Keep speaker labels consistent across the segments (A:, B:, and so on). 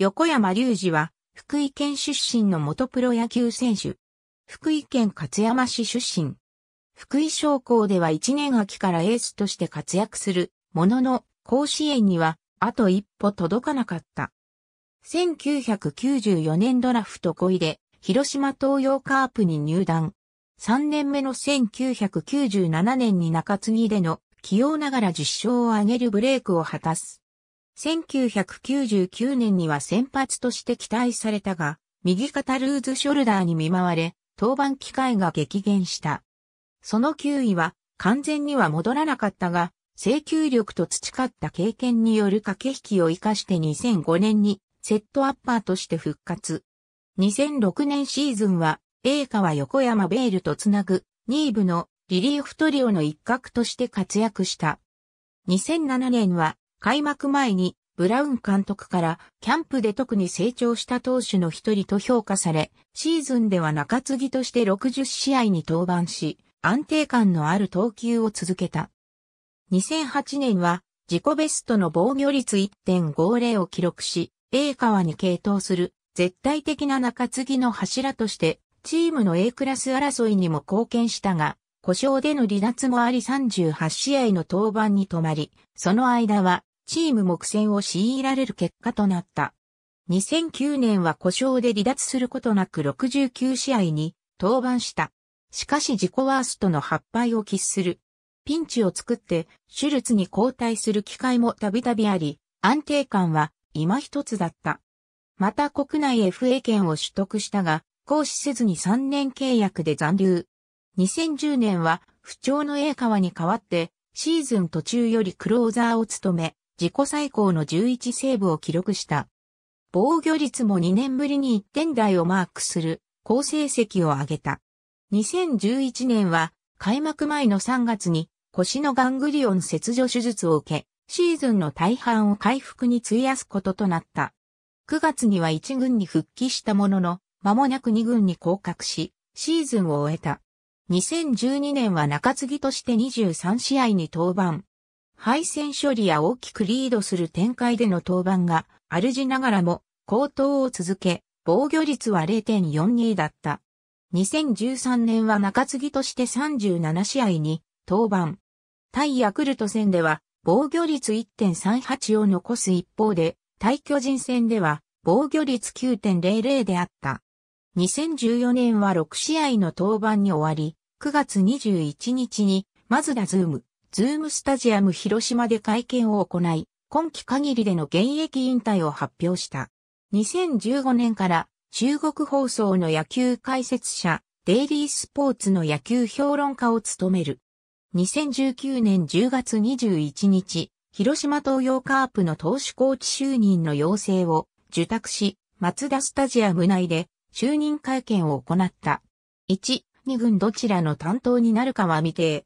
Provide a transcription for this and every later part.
A: 横山隆二は、福井県出身の元プロ野球選手。福井県勝山市出身。福井商工では1年秋からエースとして活躍するものの、甲子園には、あと一歩届かなかった。1994年ドラフト5位で、広島東洋カープに入団。3年目の1997年に中継ぎでの起用ながら10勝を挙げるブレイクを果たす。1999年には先発として期待されたが、右肩ルーズショルダーに見舞われ、登板機会が激減した。その球威は完全には戻らなかったが、請求力と培った経験による駆け引きを活かして2005年にセットアッパーとして復活。2006年シーズンは、栄川横山ベールとつなぐ、2部のリリーフトリオの一角として活躍した。2007年は、開幕前にブラウン監督からキャンプで特に成長した投手の一人と評価され、シーズンでは中継ぎとして60試合に登板し、安定感のある投球を続けた。2008年は自己ベストの防御率1.50を記録し、A 川に傾倒する絶対的な中継ぎの柱としてチームの A クラス争いにも貢献したが、故障での離脱もあり38試合の登板に止まり、その間はチーム目戦を強いられる結果となった。2009年は故障で離脱することなく69試合に登板した。しかし自己ワーストの8敗を喫する。ピンチを作ってシュルツに交代する機会もたびたびあり、安定感は今一つだった。また国内 FA 権を取得したが、行使せずに3年契約で残留。2010年は不調の A 川に代わって、シーズン途中よりクローザーを務め、自己最高の11セーブを記録した。防御率も2年ぶりに1点台をマークする好成績を挙げた。2011年は開幕前の3月に腰のガングリオン切除手術を受け、シーズンの大半を回復に費やすこととなった。9月には1軍に復帰したものの、間もなく2軍に降格し、シーズンを終えた。2012年は中継ぎとして23試合に登板、敗戦処理や大きくリードする展開での登板が、主ながらも、高騰を続け、防御率は0.42だった。2013年は中継ぎとして37試合に登板。対ヤクルト戦では防御率1.38を残す一方で、対巨人戦では防御率9.00であった。2014年は6試合の登板に終わり、9月21日にマズダズームズームスタジアム広島で会見を行い、今季限りでの現役引退を発表した。2015年から中国放送の野球解説者、デイリースポーツの野球評論家を務める。2019年10月21日、広島東洋カープの投手コーチ就任の要請を受託し、松田スタジアム内で就任会見を行った。1、2軍どちらの担当になるかは未定。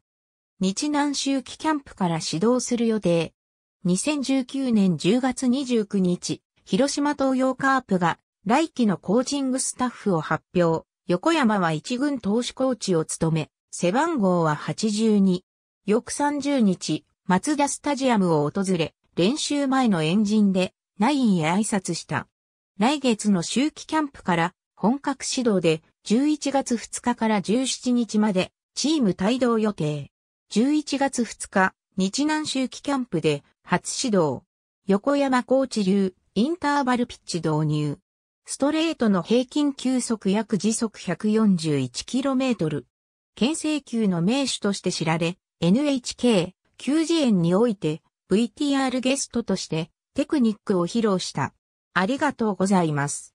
A: 日南周期キャンプから始動する予定。2019年10月29日、広島東洋カープが来季のコーチングスタッフを発表。横山は一軍投手コーチを務め、背番号は82。翌30日、松田スタジアムを訪れ、練習前のエンジンでナインへ挨拶した。来月の秋季キャンプから本格始動で11月2日から17日までチーム帯同予定。11月2日、日南周期キャンプで初指導。横山コーチ流、インターバルピッチ導入。ストレートの平均球速約時速 141km。牽制球の名手として知られ、NHK、球児園において VTR ゲストとしてテクニックを披露した。ありがとうございます。